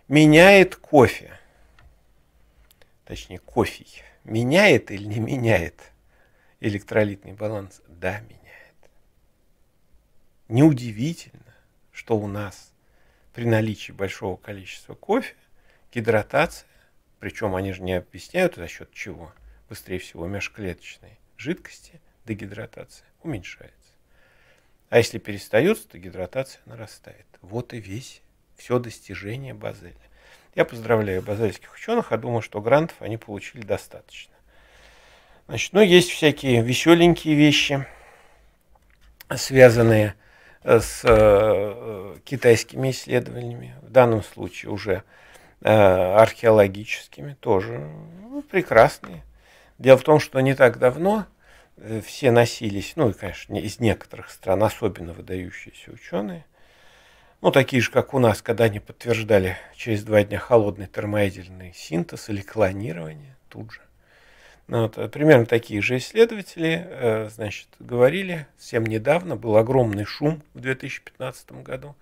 Меняет кофе, точнее кофе, меняет или не меняет – электролитный баланс? Да, меняет. Неудивительно, что у нас при наличии большого количества кофе гидратация, причем они же не объясняют за счет чего, быстрее всего межклеточной жидкости дегидратация уменьшается. А если перестается, то гидратация нарастает. Вот и весь все достижение Базеля. Я поздравляю базельских ученых, а думаю, что грантов они получили достаточно. Значит, ну, есть всякие веселенькие вещи, связанные с э, китайскими исследованиями, в данном случае уже э, археологическими, тоже ну, прекрасные. Дело в том, что не так давно э, все носились, ну и, конечно, из некоторых стран, особенно выдающиеся ученые, ну, такие же, как у нас, когда они подтверждали через два дня холодный термоядерный синтез или клонирование, тут же. Ну, вот, э, примерно такие же исследователи э, значит, говорили, всем недавно был огромный шум в 2015 году,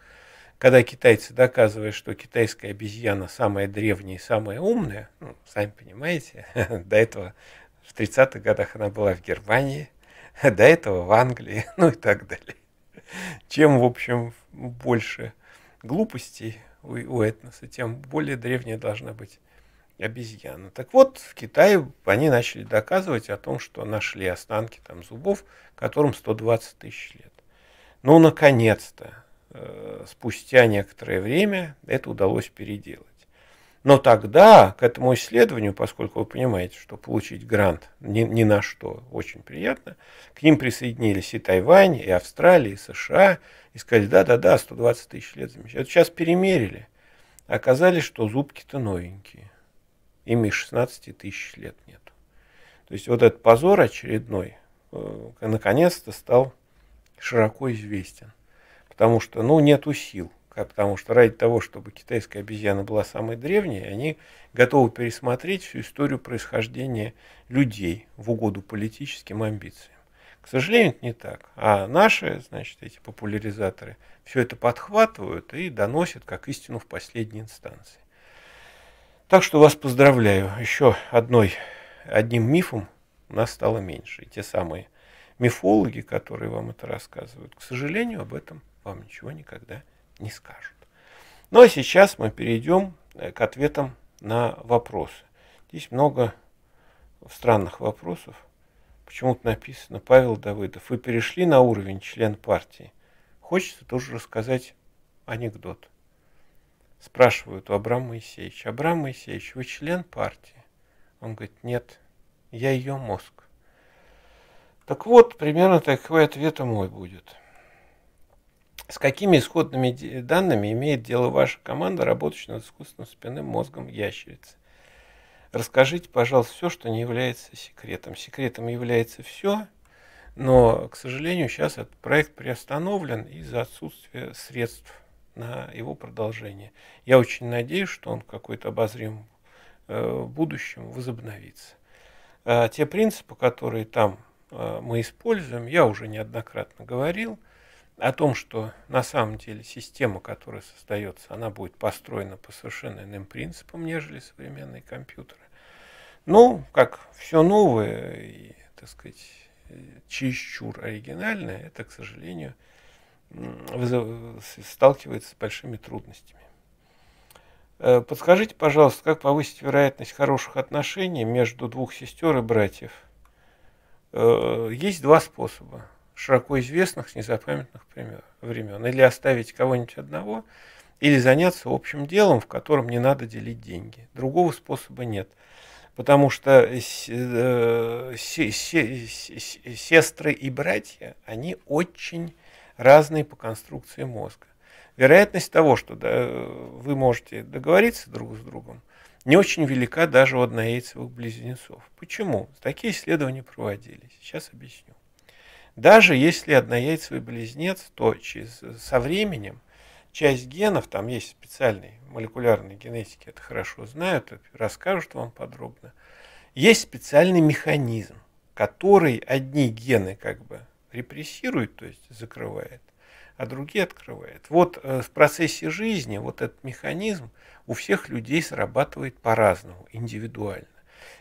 когда китайцы доказывали, что китайская обезьяна самая древняя и самая умная, ну, сами понимаете, до этого в 30-х годах она была в Германии, до этого в Англии, ну и так далее. Чем, в общем, больше глупостей у, у этноса, тем более древняя должна быть обезьяна. Так вот, в Китае они начали доказывать о том, что нашли останки там зубов, которым 120 тысяч лет. Ну, наконец-то, э, спустя некоторое время это удалось переделать. Но тогда к этому исследованию, поскольку вы понимаете, что получить грант ни, ни на что очень приятно, к ним присоединились и Тайвань, и Австралия, и США, и сказали, да-да-да, 120 тысяч лет, замечательно. сейчас перемерили, оказались, что зубки-то новенькие. Им и 16 тысяч лет нет. То есть вот этот позор очередной э, наконец-то стал широко известен. Потому что, ну, нету сил. Потому что ради того, чтобы китайская обезьяна была самой древней, они готовы пересмотреть всю историю происхождения людей в угоду политическим амбициям. К сожалению, это не так. А наши, значит, эти популяризаторы все это подхватывают и доносят как истину в последней инстанции. Так что вас поздравляю. Еще одной, одним мифом у нас стало меньше. И те самые мифологи, которые вам это рассказывают, к сожалению, об этом вам ничего никогда не скажут. Ну а сейчас мы перейдем э, к ответам на вопросы. Здесь много странных вопросов. Почему-то написано Павел Давыдов. Вы перешли на уровень член партии. Хочется тоже рассказать анекдот спрашивают у Абрама Моисеевича, Абрам Моисеевич, вы член партии? Он говорит, нет, я ее мозг. Так вот, примерно такой ответ мой будет. С какими исходными данными имеет дело ваша команда, работающая над искусственным спинным мозгом ящерицы? Расскажите, пожалуйста, все, что не является секретом. Секретом является все, но, к сожалению, сейчас этот проект приостановлен из-за отсутствия средств на его продолжение. Я очень надеюсь, что он в какой-то обозримом э, будущем возобновится. А те принципы, которые там э, мы используем, я уже неоднократно говорил о том, что на самом деле система, которая создается, она будет построена по совершенно иным принципам, нежели современные компьютеры. Ну, как все новое и, так сказать, э, чересчур оригинальное, это, к сожалению, сталкивается с большими трудностями. Э, подскажите, пожалуйста, как повысить вероятность хороших отношений между двух сестер и братьев? Э, есть два способа, широко известных с незапамятных времен. Или оставить кого-нибудь одного, или заняться общим делом, в котором не надо делить деньги. Другого способа нет. Потому что э, сестры и братья, они очень разные по конструкции мозга. Вероятность того, что вы можете договориться друг с другом, не очень велика даже у однояйцевых близнецов. Почему? Такие исследования проводились. Сейчас объясню. Даже если однояйцевый близнец, то через, со временем часть генов, там есть специальные молекулярные генетики, это хорошо знают, расскажут вам подробно, есть специальный механизм, который одни гены как бы репрессирует, то есть закрывает, а другие открывает. Вот э, в процессе жизни вот этот механизм у всех людей срабатывает по-разному, индивидуально.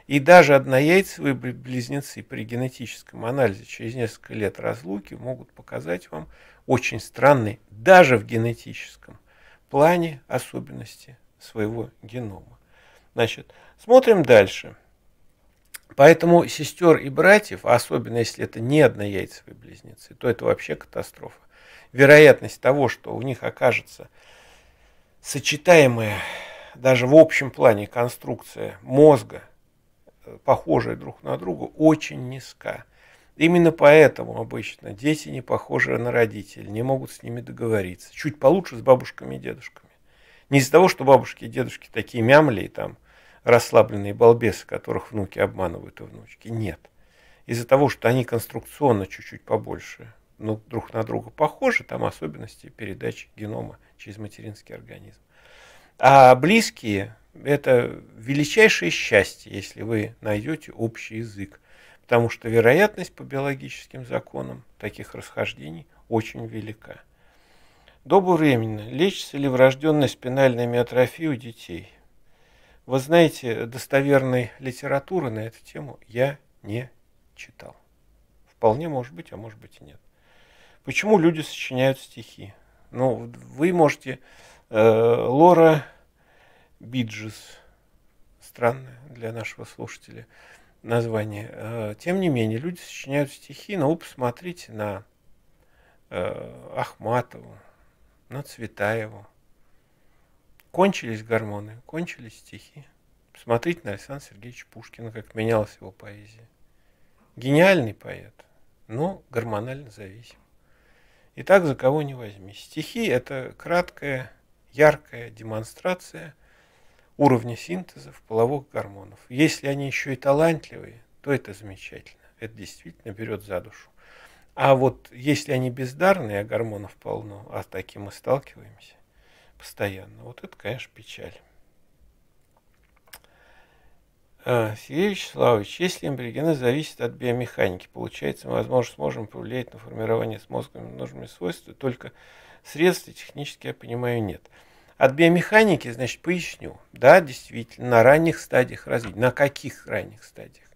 И даже однояйцевые близнецы при генетическом анализе через несколько лет разлуки могут показать вам очень странные, даже в генетическом плане, особенности своего генома. Значит, смотрим дальше. Поэтому сестер и братьев, особенно если это не однояйцевые близнецы, то это вообще катастрофа. Вероятность того, что у них окажется сочетаемая даже в общем плане конструкция мозга, э, похожая друг на друга, очень низка. Именно поэтому обычно дети не похожи на родителей, не могут с ними договориться. Чуть получше с бабушками и дедушками. Не из-за того, что бабушки и дедушки такие мямли и там расслабленные балбесы, которых внуки обманывают и внучки. Нет. Из-за того, что они конструкционно чуть-чуть побольше, ну, друг на друга похожи, там особенности передачи генома через материнский организм. А близкие – это величайшее счастье, если вы найдете общий язык, потому что вероятность по биологическим законам таких расхождений очень велика. Добовременно лечится ли врожденная спинальная миотрофия у детей – вы знаете, достоверной литературы на эту тему я не читал. Вполне может быть, а может быть и нет. Почему люди сочиняют стихи? Ну, вы можете... Э, Лора Биджес. Странное для нашего слушателя название. Э, тем не менее, люди сочиняют стихи, но вы посмотрите на э, Ахматову, на Цветаеву, Кончились гормоны, кончились стихи. Посмотрите на Александра Сергеевича Пушкина, как менялась его поэзия. Гениальный поэт, но гормонально зависим. И так за кого не возьми. Стихи – это краткая, яркая демонстрация уровня синтезов половых гормонов. Если они еще и талантливые, то это замечательно. Это действительно берет за душу. А вот если они бездарные, а гормонов полно, а с таким мы сталкиваемся, постоянно. Вот это, конечно, печаль. А, Сергей Вячеславович, если эмбриогенез зависит от биомеханики, получается, мы, возможно, сможем повлиять на формирование с мозгом нужными свойствами, только средств и технически, я понимаю, нет. От биомеханики, значит, поясню. Да, действительно, на ранних стадиях развития. На каких ранних стадиях?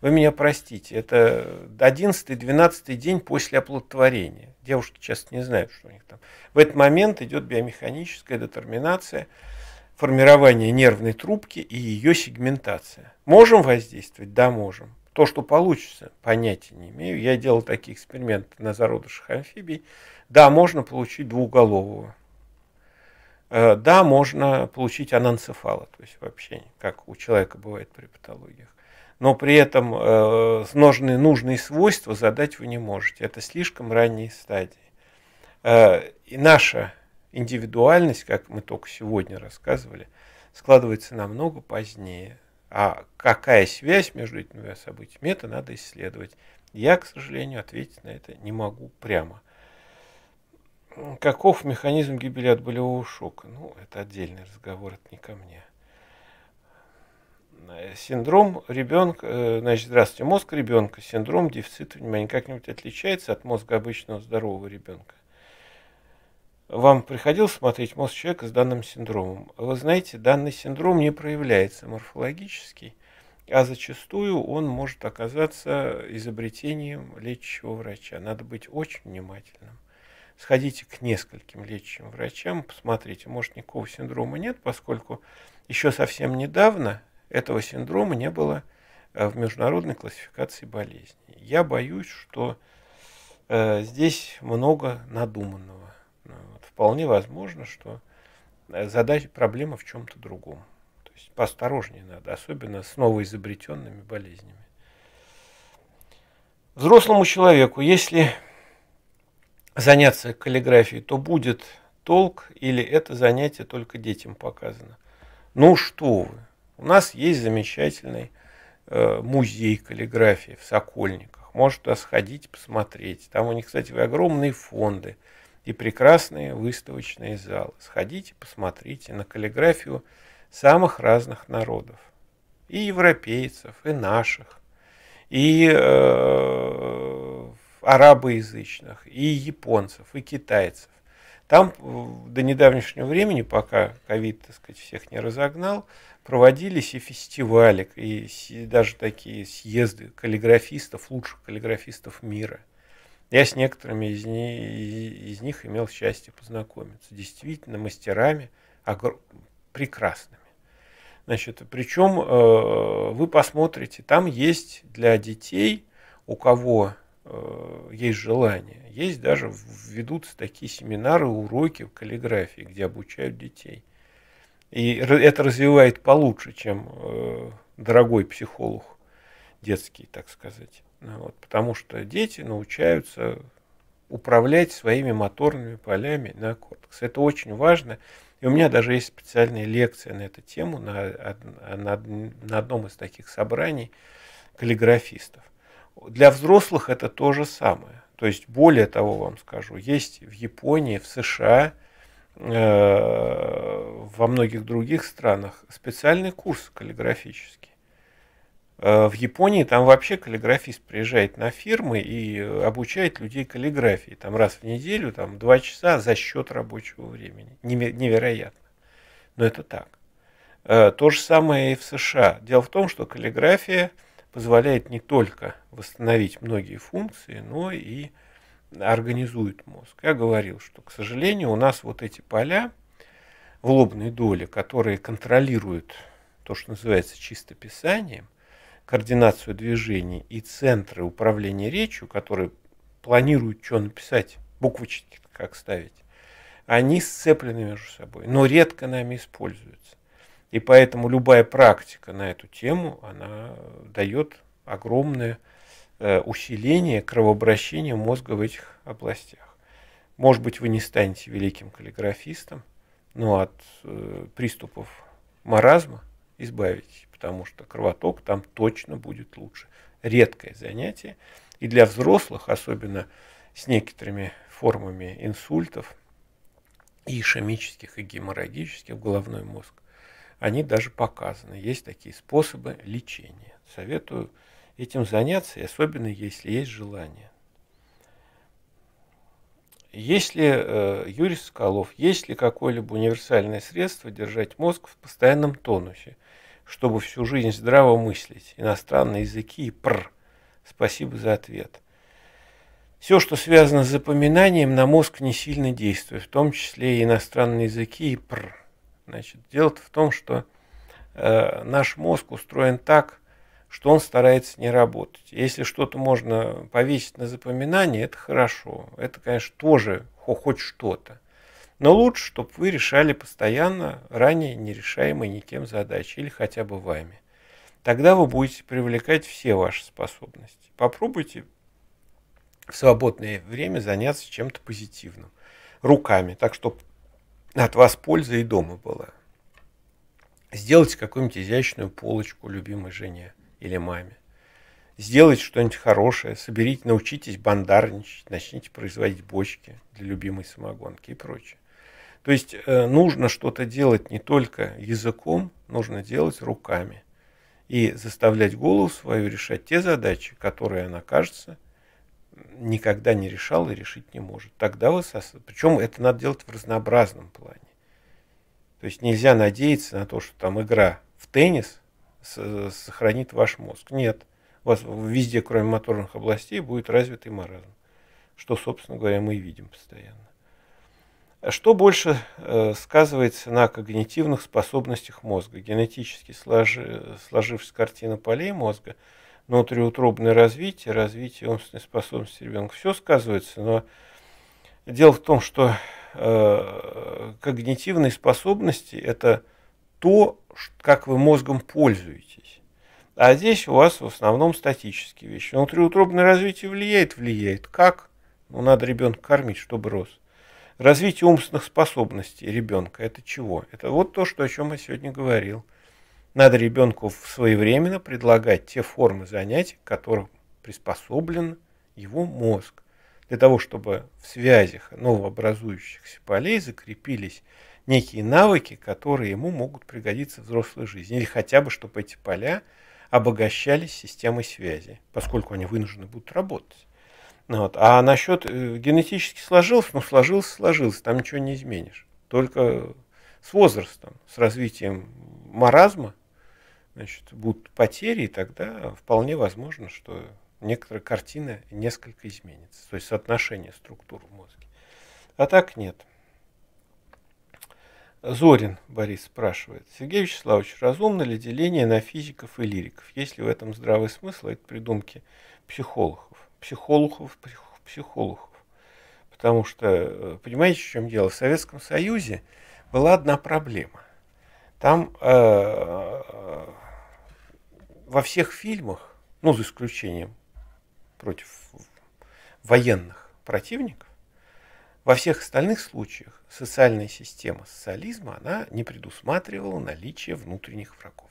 Вы меня простите, это 11-12 день после оплодотворения. Девушки часто не знают, что у них там. В этот момент идет биомеханическая детерминация, формирование нервной трубки и ее сегментация. Можем воздействовать? Да, можем. То, что получится, понятия не имею. Я делал такие эксперименты на зародышах амфибий. Да, можно получить двуголового. Э, да, можно получить ананцефала, то есть вообще как у человека бывает при патологиях но при этом э, нужные, нужные свойства задать вы не можете. Это слишком ранние стадии. Э, и наша индивидуальность, как мы только сегодня рассказывали, складывается намного позднее. А какая связь между этими двумя событиями, это надо исследовать. Я, к сожалению, ответить на это не могу прямо. Каков механизм гибели от болевого шока? Ну, это отдельный разговор, это не ко мне. Э, синдром ребенка, э, значит, здравствуйте, мозг ребенка, синдром дефицита внимания как-нибудь отличается от мозга обычного здорового ребенка? Вам приходилось смотреть мозг человека с данным синдромом? Вы знаете, данный синдром не проявляется морфологически, а зачастую он может оказаться изобретением лечащего врача. Надо быть очень внимательным. Сходите к нескольким лечащим врачам, посмотрите, может, никакого синдрома нет, поскольку еще совсем недавно этого синдрома не было э, в международной классификации болезней. Я боюсь, что э, здесь много надуманного. Ну, вот. Вполне возможно, что э, задача, проблема в чем-то другом. То есть поосторожнее надо, особенно с новоизобретенными болезнями. Взрослому человеку, если заняться каллиграфией, то будет толк или это занятие только детям показано? Ну что вы, у нас есть замечательный э, музей каллиграфии в Сокольниках. Может туда сходить, посмотреть. Там у них, кстати, огромные фонды и прекрасные выставочные залы. Сходите, посмотрите на каллиграфию самых разных народов. И европейцев, и наших, и э, арабоязычных, и японцев, и китайцев. Там до недавнешнего времени, пока ковид, так сказать, всех не разогнал, проводились и фестивали, и даже такие съезды каллиграфистов, лучших каллиграфистов мира. Я с некоторыми из них, из них имел счастье познакомиться. Действительно, мастерами прекрасными. Значит, причем э, вы посмотрите, там есть для детей, у кого Э, есть желание. Есть даже, ведутся такие семинары, уроки в каллиграфии, где обучают детей. И это развивает получше, чем э, дорогой психолог детский, так сказать. Ну вот, потому что дети научаются управлять своими моторными полями на кортекс. Это очень важно. И у меня даже есть специальная лекция на эту тему на, на, на одном из таких собраний каллиграфистов – для взрослых это то же самое. То есть, более того, вам скажу, есть в Японии, в США, э, во многих других странах специальный курс каллиграфический. Э, в Японии там вообще каллиграфист приезжает на фирмы и обучает людей каллиграфии. Там раз в неделю, там два часа за счет рабочего времени. Невероятно. Но это так. Э, то же самое и в США. Дело в том, что каллиграфия – позволяет не только восстановить многие функции, но и организует мозг. Я говорил, что, к сожалению, у нас вот эти поля в лобной доле, которые контролируют то, что называется чисто писанием, координацию движений и центры управления речью, которые планируют, что написать, буквочки как ставить, они сцеплены между собой, но редко нами используются. И поэтому любая практика на эту тему, она дает огромное э, усиление кровообращения мозга в этих областях. Может быть, вы не станете великим каллиграфистом, но от э, приступов маразма избавитесь, потому что кровоток там точно будет лучше. Редкое занятие. И для взрослых, особенно с некоторыми формами инсультов, и ишемических, и геморрагических в головной мозг, они даже показаны. Есть такие способы лечения. Советую этим заняться, особенно если есть желание. Если э, Юрий Соколов, есть ли какое-либо универсальное средство держать мозг в постоянном тонусе, чтобы всю жизнь здраво мыслить, иностранные языки и пр. Спасибо за ответ. Все, что связано с запоминанием, на мозг не сильно действует, в том числе и иностранные языки и пр. Значит, дело -то в том, что э, наш мозг устроен так, что он старается не работать. Если что-то можно повесить на запоминание, это хорошо. Это, конечно, тоже хоть что-то. Но лучше, чтобы вы решали постоянно ранее нерешаемые никем задачи или хотя бы вами. Тогда вы будете привлекать все ваши способности. Попробуйте в свободное время заняться чем-то позитивным руками, так чтобы от вас польза и дома была. Сделайте какую-нибудь изящную полочку любимой жене или маме. Сделайте что-нибудь хорошее, соберите, научитесь бандарничать, начните производить бочки для любимой самогонки и прочее. То есть э, нужно что-то делать не только языком, нужно делать руками. И заставлять голову свою решать те задачи, которые она кажется – никогда не решал и решить не может. Тогда вы сос... Причем это надо делать в разнообразном плане. То есть нельзя надеяться на то, что там игра в теннис сохранит ваш мозг. Нет. У вас везде, кроме моторных областей, будет развитый маразм. Что, собственно говоря, мы и видим постоянно. Что больше э, сказывается на когнитивных способностях мозга? Генетически сложи, сложившись картина полей мозга – внутриутробное развитие, развитие умственной способности ребенка. Все сказывается, но дело в том, что э, когнитивные способности – это то, как вы мозгом пользуетесь. А здесь у вас в основном статические вещи. Внутриутробное развитие влияет? Влияет. Как? Ну, надо ребенка кормить, чтобы рос. Развитие умственных способностей ребенка – это чего? Это вот то, что, о чем я сегодня говорил – надо ребенку своевременно предлагать те формы занятий, к которым приспособлен его мозг, для того, чтобы в связях новообразующихся полей закрепились некие навыки, которые ему могут пригодиться в взрослой жизни, или хотя бы, чтобы эти поля обогащались системой связи, поскольку они вынуждены будут работать. Ну вот. А насчет э, генетически сложилось, ну сложилось, сложилось, там ничего не изменишь. Только с возрастом, с развитием маразма, значит, будут потери, и тогда вполне возможно, что некоторая картина несколько изменится, то есть соотношение структур в мозге. А так нет. Зорин Борис спрашивает. Сергей Вячеславович, разумно ли деление на физиков и лириков? Есть ли в этом здравый смысл? Это придумки психологов. Психологов, психологов. Потому что, э, понимаете, в чем дело? В Советском Союзе была одна проблема. Там э, э, во всех фильмах, ну, за исключением против военных противников, во всех остальных случаях социальная система социализма, она не предусматривала наличие внутренних врагов.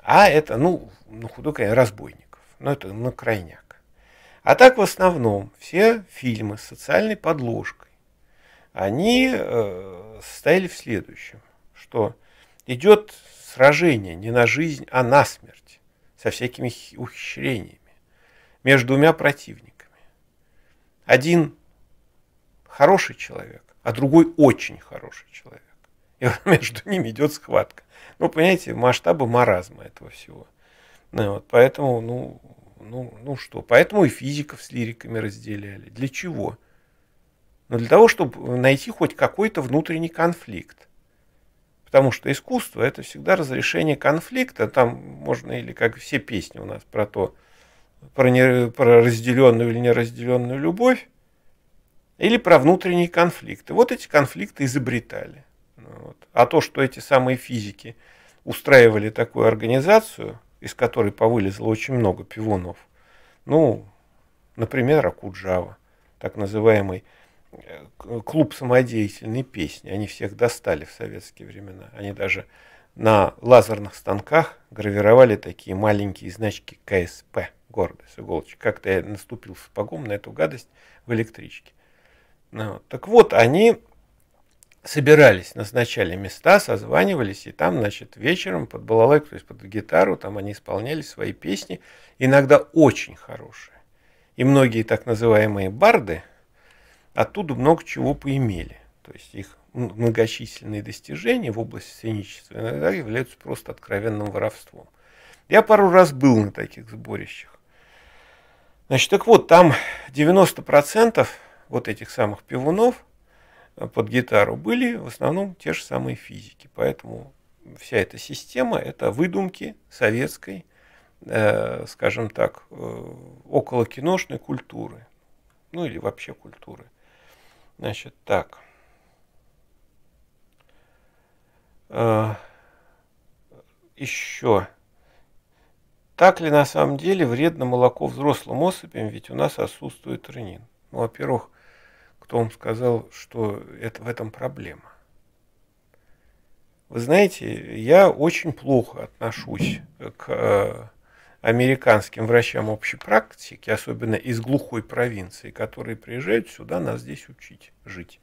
А это, ну, на худой конец разбойников. Но это на крайняк. А так в основном все фильмы с социальной подложкой, они э, состояли в следующем что идет сражение не на жизнь, а на смерть со всякими ухищрениями между двумя противниками. Один хороший человек, а другой очень хороший человек. И между ними идет схватка. Ну, понимаете, масштабы маразма этого всего. Ну, вот, поэтому, ну, ну, ну что, поэтому и физиков с лириками разделяли. Для чего? Ну, для того, чтобы найти хоть какой-то внутренний конфликт. Потому что искусство это всегда разрешение конфликта. Там можно, или как все песни у нас про то, про, не, про разделенную или неразделенную любовь, или про внутренние конфликты. Вот эти конфликты изобретали. Ну вот. А то, что эти самые физики устраивали такую организацию, из которой повылезло очень много пивунов, ну, например, Акуджава, так называемый клуб самодеятельной песни. Они всех достали в советские времена. Они даже на лазерных станках гравировали такие маленькие значки КСП гордость с иголочкой. Как-то я наступил в сапогом на эту гадость в электричке. Ну, так вот, они собирались, назначали места, созванивались, и там, значит, вечером под балалайку, то есть под гитару, там они исполняли свои песни, иногда очень хорошие. И многие так называемые барды – оттуда много чего поимели. То есть их многочисленные достижения в области сценичества иногда являются просто откровенным воровством. Я пару раз был на таких сборищах. Значит, так вот, там 90% вот этих самых пивунов э, под гитару были в основном те же самые физики. Поэтому вся эта система – это выдумки советской, э, скажем так, э, около киношной культуры. Ну или вообще культуры. Значит, так. Э, Еще. Так ли на самом деле вредно молоко взрослым особям, ведь у нас отсутствует ренин? Ну, во-первых, кто вам сказал, что это, в этом проблема? Вы знаете, я очень плохо отношусь к э, американским врачам общей практики, особенно из глухой провинции, которые приезжают сюда нас здесь учить жить.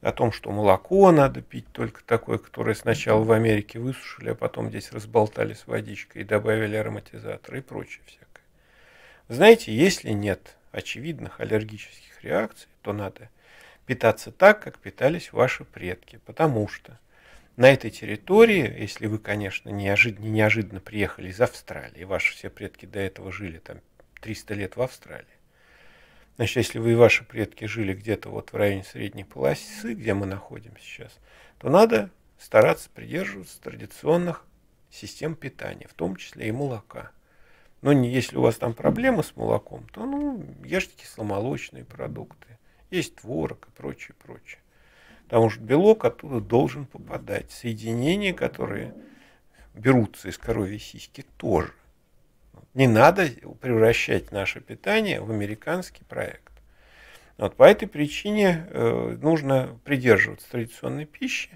О том, что молоко надо пить только такое, которое сначала в Америке высушили, а потом здесь разболтали с водичкой и добавили ароматизаторы и прочее всякое. Знаете, если нет очевидных аллергических реакций, то надо питаться так, как питались ваши предки, потому что – на этой территории, если вы, конечно, неожиданно, неожиданно приехали из Австралии, ваши все предки до этого жили там 300 лет в Австралии, значит, если вы и ваши предки жили где-то вот в районе средней полосы, где мы находимся сейчас, то надо стараться придерживаться традиционных систем питания, в том числе и молока. Но не, если у вас там проблемы с молоком, то ну, ешьте кисломолочные продукты, есть творог и прочее, прочее. Потому что белок оттуда должен попадать. Соединения, которые берутся из коровьей сиськи, тоже. Не надо превращать наше питание в американский проект. Вот по этой причине э, нужно придерживаться традиционной пищи,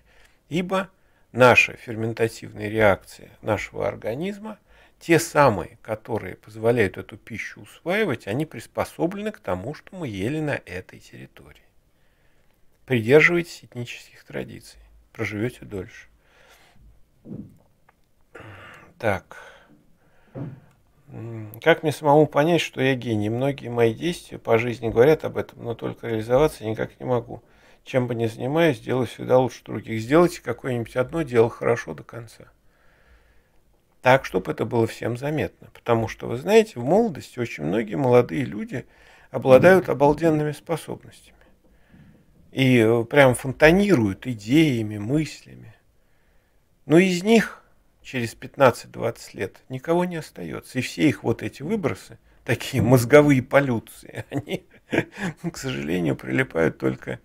ибо наши ферментативные реакции нашего организма, те самые, которые позволяют эту пищу усваивать, они приспособлены к тому, что мы ели на этой территории. Придерживайтесь этнических традиций, проживете дольше. Так. Как мне самому понять, что я гений? Многие мои действия по жизни говорят об этом, но только реализоваться никак не могу. Чем бы ни занимаюсь, делаю всегда лучше других. Сделайте какое-нибудь одно дело хорошо до конца. Так, чтобы это было всем заметно. Потому что, вы знаете, в молодости очень многие молодые люди обладают обалденными способностями и э, прям фонтанируют идеями, мыслями. Но из них через 15-20 лет никого не остается. И все их вот эти выбросы, такие мозговые полюции, они, ну, к сожалению, прилипают только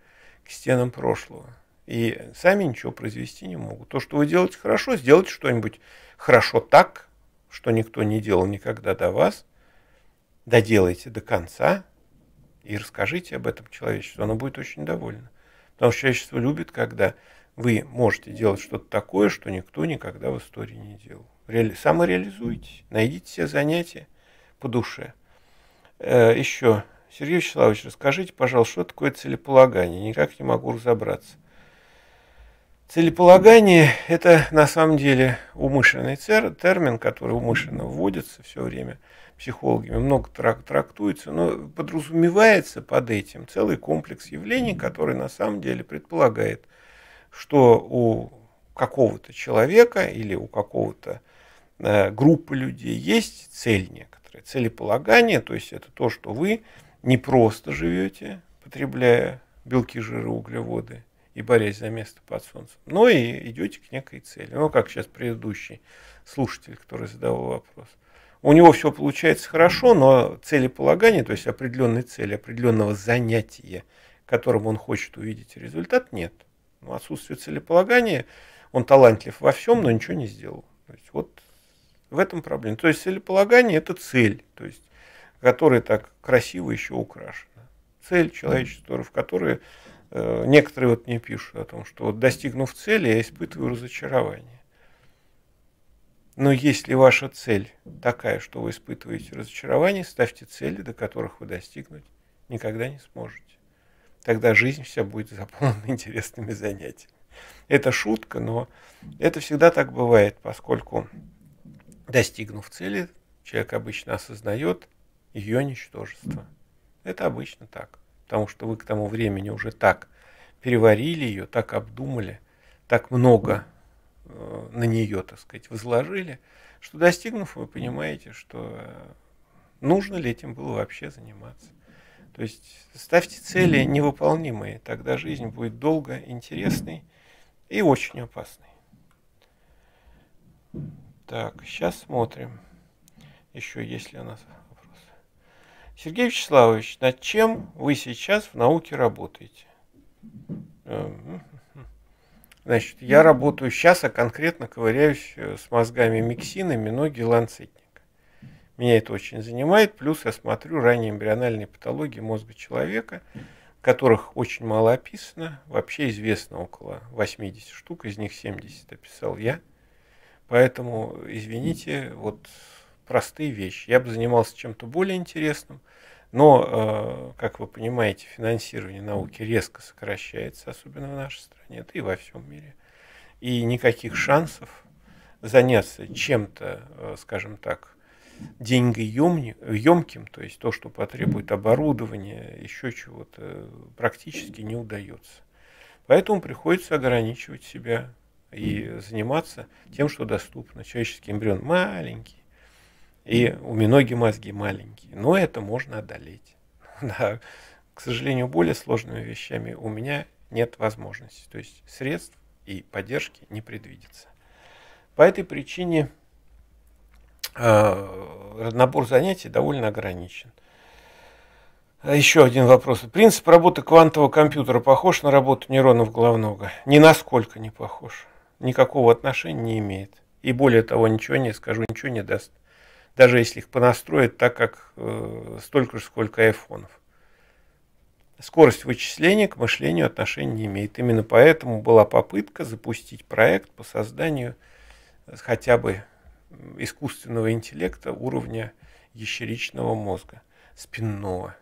к стенам прошлого. И сами ничего произвести не могут. То, что вы делаете хорошо, сделайте что-нибудь хорошо так, что никто не делал никогда до вас. Доделайте до конца, и расскажите об этом человечеству, оно будет очень довольно. Потому что человечество любит, когда вы можете делать что-то такое, что никто никогда в истории не делал. Реали... Самореализуйтесь, найдите все занятия по душе. Э, еще, Сергей Вячеславович, расскажите, пожалуйста, что такое целеполагание? Никак не могу разобраться. Целеполагание – это на самом деле умышленный термин, который умышленно вводится все время – психологами много трактуется, но подразумевается под этим целый комплекс явлений, который на самом деле предполагает, что у какого-то человека или у какого-то э, группы людей есть цель некоторая, целеполагание, то есть это то, что вы не просто живете, потребляя белки, жиры, углеводы и борясь за место под солнцем, но и идете к некой цели. Ну, как сейчас предыдущий слушатель, который задавал вопрос – у него все получается хорошо, но целеполагание, то есть определенной цели, определенного занятия, которым он хочет увидеть результат, нет. Ну, отсутствие целеполагания, он талантлив во всем, но ничего не сделал. То есть вот в этом проблема. То есть целеполагание – это цель, то есть, которая так красиво еще украшена. Цель человечества, в которой э, некоторые вот мне пишут о том, что вот достигнув цели, я испытываю разочарование. Но если ваша цель такая, что вы испытываете разочарование, ставьте цели, до которых вы достигнуть никогда не сможете. Тогда жизнь вся будет заполнена интересными занятиями. Это шутка, но это всегда так бывает, поскольку достигнув цели, человек обычно осознает ее ничтожество. Это обычно так, потому что вы к тому времени уже так переварили ее, так обдумали, так много на нее, так сказать, возложили, что достигнув, вы понимаете, что э, нужно ли этим было вообще заниматься. То есть ставьте цели невыполнимые, тогда жизнь будет долго, интересной и очень опасной. Так, сейчас смотрим, еще есть ли у нас вопросы. Сергей Вячеславович, над чем вы сейчас в науке работаете? Эм, Значит, я работаю сейчас, а конкретно ковыряюсь э, с мозгами миксинами, ноги ланцетника. Меня это очень занимает. Плюс я смотрю ранние эмбриональные патологии мозга человека, которых очень мало описано. Вообще известно около 80 штук, из них 70 описал я. Поэтому, извините, вот простые вещи. Я бы занимался чем-то более интересным – но, э, как вы понимаете, финансирование науки резко сокращается, особенно в нашей стране, да и во всем мире. И никаких шансов заняться чем-то, э, скажем так, деньгоемким, то есть то, что потребует оборудования, еще чего-то, практически не удается. Поэтому приходится ограничивать себя и заниматься тем, что доступно. Человеческий эмбрион маленький, и у миноги мозги маленькие. Но это можно одолеть. Да. К сожалению, более сложными вещами у меня нет возможности. То есть средств и поддержки не предвидится. По этой причине э, набор занятий довольно ограничен. А еще один вопрос. Принцип работы квантового компьютера похож на работу нейронов головного? Ни насколько не похож. Никакого отношения не имеет. И более того, ничего не скажу, ничего не даст даже если их понастроят так, как э, столько же, сколько айфонов. Скорость вычисления к мышлению отношения не имеет. Именно поэтому была попытка запустить проект по созданию э, хотя бы искусственного интеллекта уровня ящеричного мозга, спинного.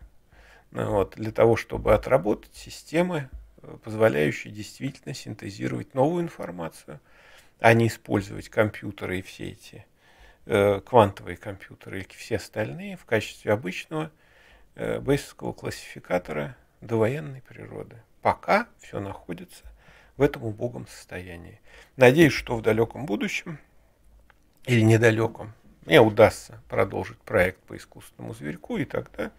Ну, вот, для того, чтобы отработать системы, э, позволяющие действительно синтезировать новую информацию, а не использовать компьютеры и все эти Э, квантовые компьютеры или все остальные в качестве обычного э, бейсовского классификатора довоенной природы. Пока все находится в этом убогом состоянии. Надеюсь, что в далеком будущем или недалеком мне удастся продолжить проект по искусственному зверьку, и тогда,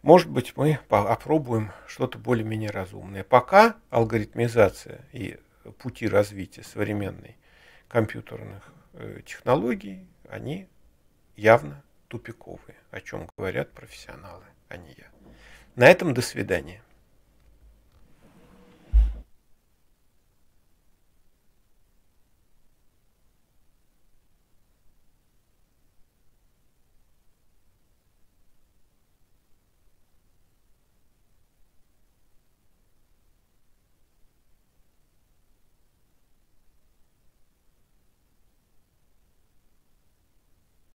может быть, мы опробуем что-то более-менее разумное. Пока алгоритмизация и пути развития современной компьютерных Э, технологий, они явно тупиковые, о чем говорят профессионалы, а не я. На этом до свидания.